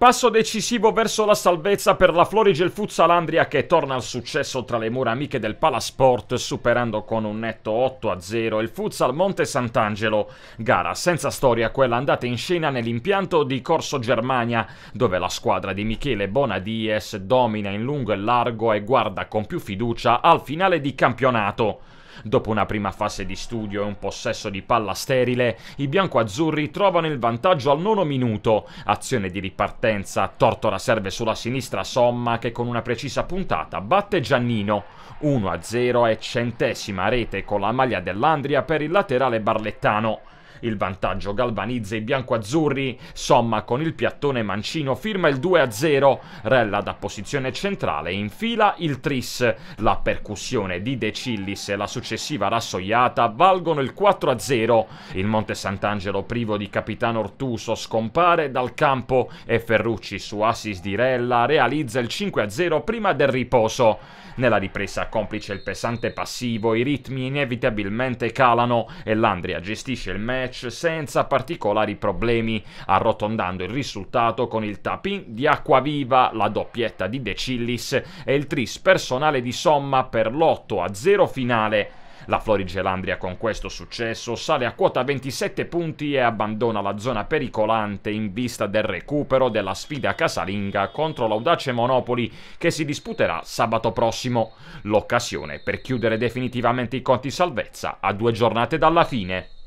Passo decisivo verso la salvezza per la Florigel Futsalandria che torna al successo tra le mura amiche del Palasport superando con un netto 8-0 il Futsal Monte Sant'Angelo. Gara senza storia quella andata in scena nell'impianto di Corso Germania dove la squadra di Michele Bonadies domina in lungo e largo e guarda con più fiducia al finale di campionato. Dopo una prima fase di studio e un possesso di palla sterile, i biancoazzurri trovano il vantaggio al nono minuto. Azione di ripartenza, Tortora serve sulla sinistra Somma che con una precisa puntata batte Giannino. 1-0 e centesima rete con la maglia dell'Andria per il laterale barlettano. Il vantaggio galvanizza i biancoazzurri, somma con il piattone Mancino firma il 2-0, Rella da posizione centrale infila il tris, la percussione di De Cillis e la successiva rassoiata valgono il 4-0. Il Monte Sant'Angelo privo di capitano Ortuso scompare dal campo e Ferrucci su assist di Rella realizza il 5-0 prima del riposo. Nella ripresa complice il pesante passivo, i ritmi inevitabilmente calano e l'Andria gestisce il match match senza particolari problemi, arrotondando il risultato con il tap di Acquaviva, la doppietta di De Cillis e il tris personale di Somma per l'8-0 finale. La Florigelandria con questo successo sale a quota 27 punti e abbandona la zona pericolante in vista del recupero della sfida casalinga contro l'audace Monopoli che si disputerà sabato prossimo. L'occasione per chiudere definitivamente i conti salvezza a due giornate dalla fine.